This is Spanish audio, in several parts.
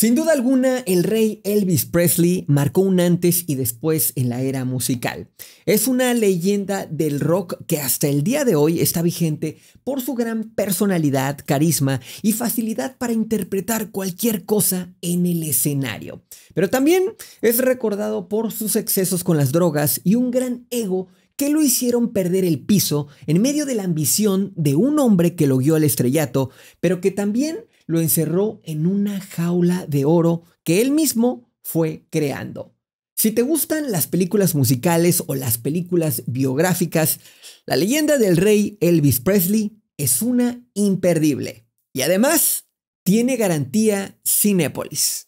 Sin duda alguna, el rey Elvis Presley marcó un antes y después en la era musical. Es una leyenda del rock que hasta el día de hoy está vigente por su gran personalidad, carisma y facilidad para interpretar cualquier cosa en el escenario. Pero también es recordado por sus excesos con las drogas y un gran ego que lo hicieron perder el piso en medio de la ambición de un hombre que lo guió al estrellato, pero que también lo encerró en una jaula de oro que él mismo fue creando. Si te gustan las películas musicales o las películas biográficas, la leyenda del rey Elvis Presley es una imperdible. Y además, tiene garantía Cinépolis.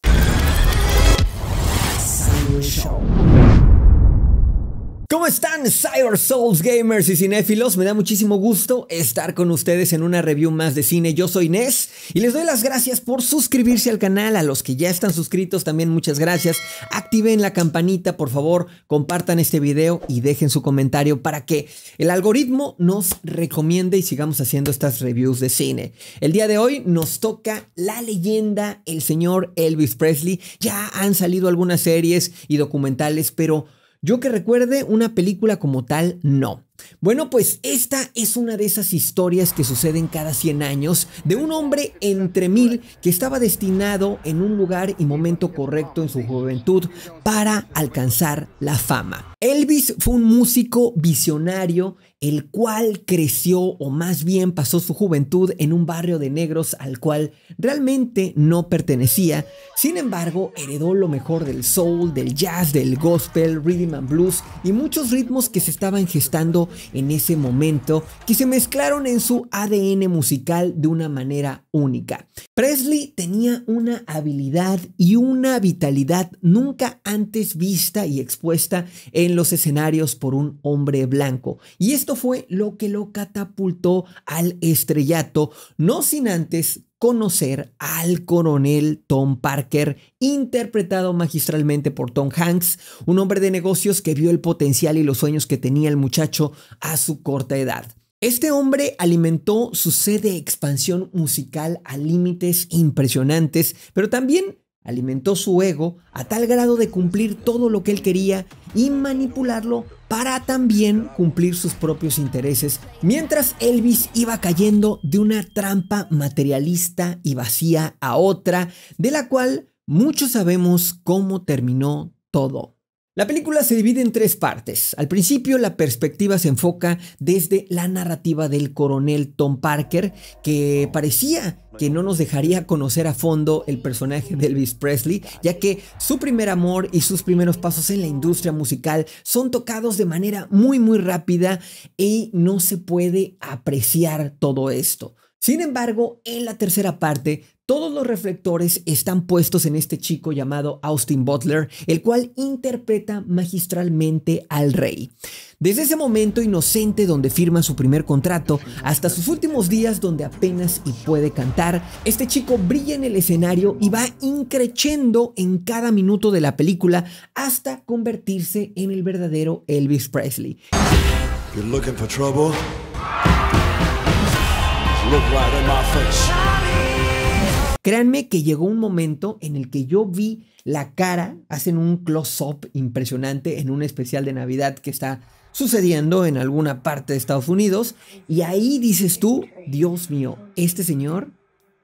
¿Cómo están Cyber Souls Gamers y cinéfilos? Me da muchísimo gusto estar con ustedes en una review más de cine. Yo soy inés y les doy las gracias por suscribirse al canal. A los que ya están suscritos también muchas gracias. Activen la campanita, por favor, compartan este video y dejen su comentario para que el algoritmo nos recomiende y sigamos haciendo estas reviews de cine. El día de hoy nos toca la leyenda, el señor Elvis Presley. Ya han salido algunas series y documentales, pero yo que recuerde una película como tal, no. Bueno, pues esta es una de esas historias que suceden cada 100 años de un hombre entre mil que estaba destinado en un lugar y momento correcto en su juventud para alcanzar la fama. Elvis fue un músico visionario el cual creció o más bien pasó su juventud en un barrio de negros al cual realmente no pertenecía. Sin embargo, heredó lo mejor del soul, del jazz, del gospel, rhythm and blues y muchos ritmos que se estaban gestando en ese momento que se mezclaron en su ADN musical de una manera única. Presley tenía una habilidad y una vitalidad nunca antes vista y expuesta en los escenarios por un hombre blanco. Y esto fue lo que lo catapultó al estrellato, no sin antes conocer al coronel Tom Parker, interpretado magistralmente por Tom Hanks, un hombre de negocios que vio el potencial y los sueños que tenía el muchacho a su corta edad. Este hombre alimentó su sede de expansión musical a límites impresionantes, pero también Alimentó su ego a tal grado de cumplir todo lo que él quería y manipularlo para también cumplir sus propios intereses, mientras Elvis iba cayendo de una trampa materialista y vacía a otra, de la cual muchos sabemos cómo terminó todo. La película se divide en tres partes. Al principio la perspectiva se enfoca desde la narrativa del coronel Tom Parker, que parecía que no nos dejaría conocer a fondo el personaje de Elvis Presley, ya que su primer amor y sus primeros pasos en la industria musical son tocados de manera muy muy rápida y no se puede apreciar todo esto. Sin embargo, en la tercera parte todos los reflectores están puestos en este chico llamado Austin Butler, el cual interpreta magistralmente al rey. Desde ese momento inocente donde firma su primer contrato, hasta sus últimos días donde apenas y puede cantar, este chico brilla en el escenario y va increciendo en cada minuto de la película hasta convertirse en el verdadero Elvis Presley. Créanme que llegó un momento en el que yo vi la cara, hacen un close-up impresionante en un especial de Navidad que está sucediendo en alguna parte de Estados Unidos, y ahí dices tú, Dios mío, este señor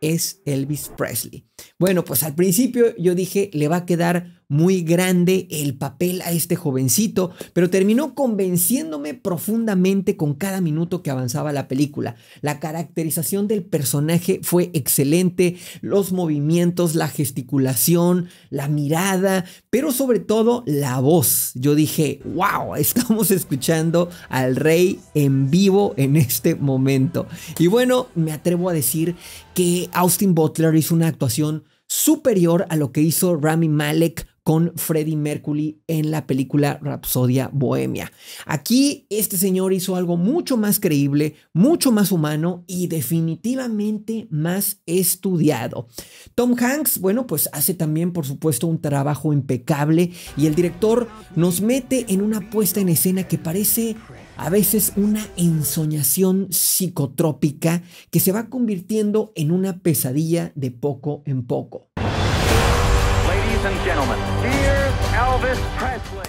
es Elvis Presley. Bueno, pues al principio yo dije, le va a quedar muy grande el papel a este jovencito, pero terminó convenciéndome profundamente con cada minuto que avanzaba la película. La caracterización del personaje fue excelente, los movimientos, la gesticulación, la mirada, pero sobre todo la voz. Yo dije, wow, estamos escuchando al rey en vivo en este momento. Y bueno, me atrevo a decir que Austin Butler hizo una actuación superior a lo que hizo Rami Malek con Freddie Mercury en la película Rapsodia Bohemia. Aquí este señor hizo algo mucho más creíble, mucho más humano y definitivamente más estudiado. Tom Hanks, bueno, pues hace también por supuesto un trabajo impecable y el director nos mete en una puesta en escena que parece a veces una ensoñación psicotrópica que se va convirtiendo en una pesadilla de poco en poco.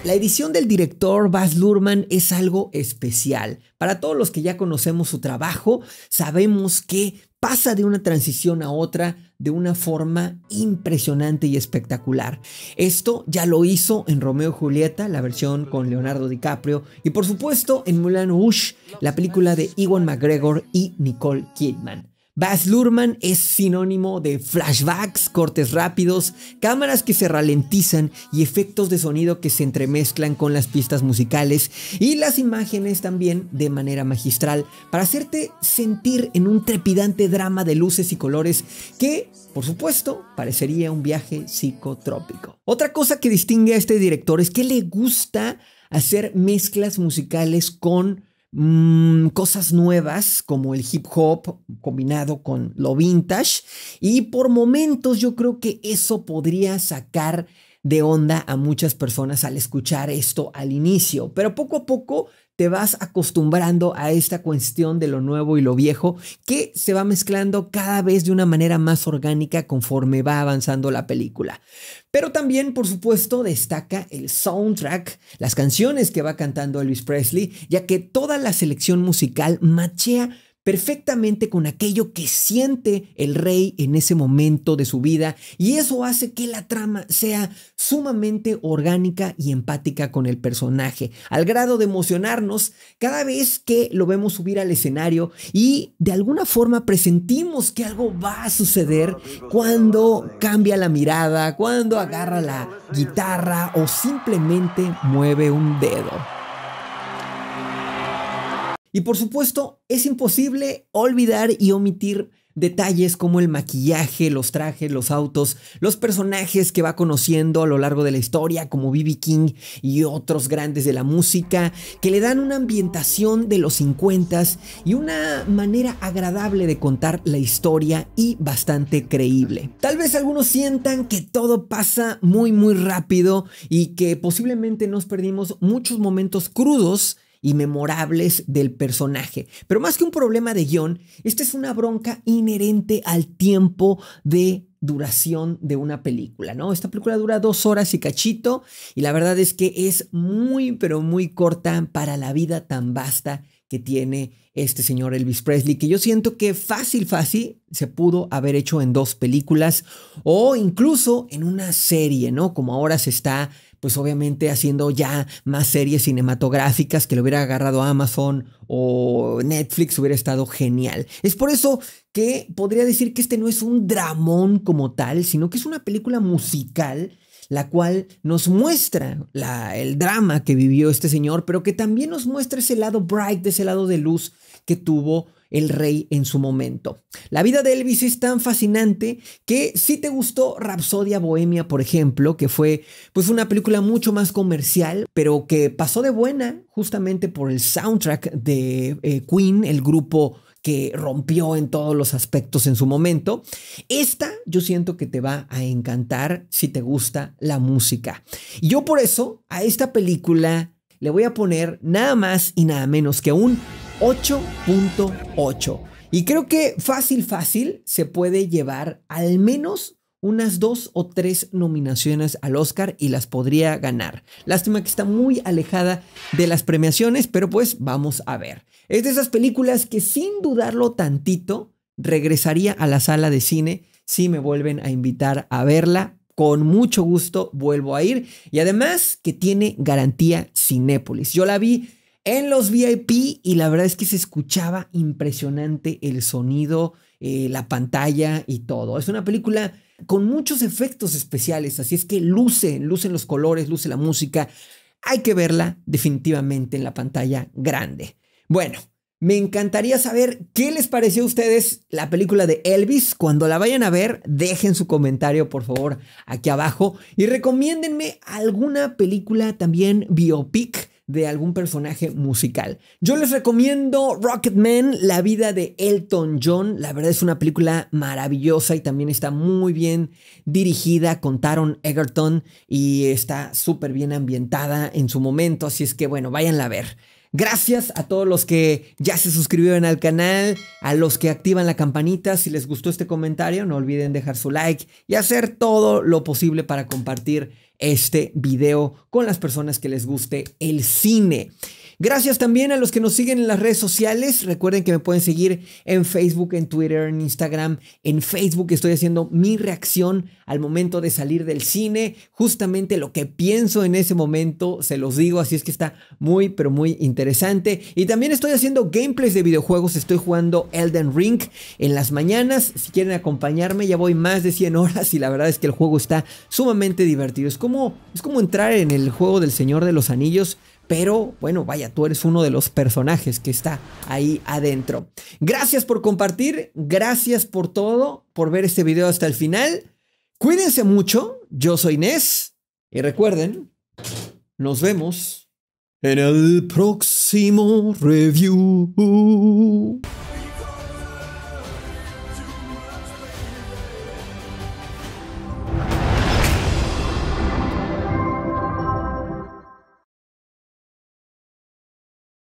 La edición del director Baz Luhrmann es algo especial. Para todos los que ya conocemos su trabajo, sabemos que pasa de una transición a otra de una forma impresionante y espectacular. Esto ya lo hizo en Romeo y Julieta, la versión con Leonardo DiCaprio, y por supuesto en Mulan Rouge, la película de Ewan McGregor y Nicole Kidman. Baz Luhrmann es sinónimo de flashbacks, cortes rápidos, cámaras que se ralentizan y efectos de sonido que se entremezclan con las pistas musicales y las imágenes también de manera magistral para hacerte sentir en un trepidante drama de luces y colores que, por supuesto, parecería un viaje psicotrópico. Otra cosa que distingue a este director es que le gusta hacer mezclas musicales con Mm, cosas nuevas como el hip hop combinado con lo vintage y por momentos yo creo que eso podría sacar de onda a muchas personas al escuchar esto al inicio, pero poco a poco te vas acostumbrando a esta cuestión de lo nuevo y lo viejo que se va mezclando cada vez de una manera más orgánica conforme va avanzando la película. Pero también, por supuesto, destaca el soundtrack, las canciones que va cantando Elvis Presley, ya que toda la selección musical machea perfectamente con aquello que siente el rey en ese momento de su vida y eso hace que la trama sea sumamente orgánica y empática con el personaje, al grado de emocionarnos cada vez que lo vemos subir al escenario y de alguna forma presentimos que algo va a suceder cuando cambia la mirada, cuando agarra la guitarra o simplemente mueve un dedo. Y por supuesto, es imposible olvidar y omitir detalles como el maquillaje, los trajes, los autos, los personajes que va conociendo a lo largo de la historia, como B.B. King y otros grandes de la música, que le dan una ambientación de los 50 y una manera agradable de contar la historia y bastante creíble. Tal vez algunos sientan que todo pasa muy muy rápido y que posiblemente nos perdimos muchos momentos crudos y memorables del personaje. Pero más que un problema de guión, esta es una bronca inherente al tiempo de duración de una película, ¿no? Esta película dura dos horas y cachito y la verdad es que es muy, pero muy corta para la vida tan vasta que tiene este señor Elvis Presley, que yo siento que fácil, fácil se pudo haber hecho en dos películas o incluso en una serie, ¿no? Como ahora se está pues obviamente haciendo ya más series cinematográficas que lo hubiera agarrado Amazon o Netflix hubiera estado genial. Es por eso que podría decir que este no es un dramón como tal, sino que es una película musical la cual nos muestra la, el drama que vivió este señor, pero que también nos muestra ese lado bright, ese lado de luz que tuvo el rey en su momento. La vida de Elvis es tan fascinante que si te gustó Rapsodia Bohemia, por ejemplo, que fue pues una película mucho más comercial, pero que pasó de buena justamente por el soundtrack de eh, Queen, el grupo que rompió en todos los aspectos en su momento. Esta yo siento que te va a encantar si te gusta la música. Y yo por eso a esta película le voy a poner nada más y nada menos que un 8.8. Y creo que fácil, fácil se puede llevar al menos unas dos o tres nominaciones al Oscar y las podría ganar. Lástima que está muy alejada de las premiaciones, pero pues vamos a ver. Es de esas películas que sin dudarlo tantito regresaría a la sala de cine si me vuelven a invitar a verla. Con mucho gusto vuelvo a ir y además que tiene garantía Cinépolis. Yo la vi en los VIP y la verdad es que se escuchaba impresionante el sonido, eh, la pantalla y todo. Es una película con muchos efectos especiales, así es que luce, lucen los colores, luce la música. Hay que verla definitivamente en la pantalla grande. Bueno, me encantaría saber qué les pareció a ustedes la película de Elvis. Cuando la vayan a ver, dejen su comentario, por favor, aquí abajo. Y recomiéndenme alguna película también biopic de algún personaje musical. Yo les recomiendo Rocketman, la vida de Elton John. La verdad es una película maravillosa y también está muy bien dirigida con Taron Egerton y está súper bien ambientada en su momento. Así es que bueno, váyanla a ver. Gracias a todos los que ya se suscribieron al canal, a los que activan la campanita. Si les gustó este comentario, no olviden dejar su like y hacer todo lo posible para compartir este video con las personas que les guste el cine. Gracias también a los que nos siguen en las redes sociales. Recuerden que me pueden seguir en Facebook, en Twitter, en Instagram. En Facebook estoy haciendo mi reacción al momento de salir del cine. Justamente lo que pienso en ese momento, se los digo, así es que está muy, pero muy interesante. Y también estoy haciendo gameplays de videojuegos. Estoy jugando Elden Ring en las mañanas. Si quieren acompañarme, ya voy más de 100 horas y la verdad es que el juego está sumamente divertido. Es como, es como entrar en el juego del Señor de los Anillos pero bueno, vaya, tú eres uno de los personajes que está ahí adentro. Gracias por compartir, gracias por todo, por ver este video hasta el final. Cuídense mucho, yo soy Inés y recuerden, nos vemos en el próximo review.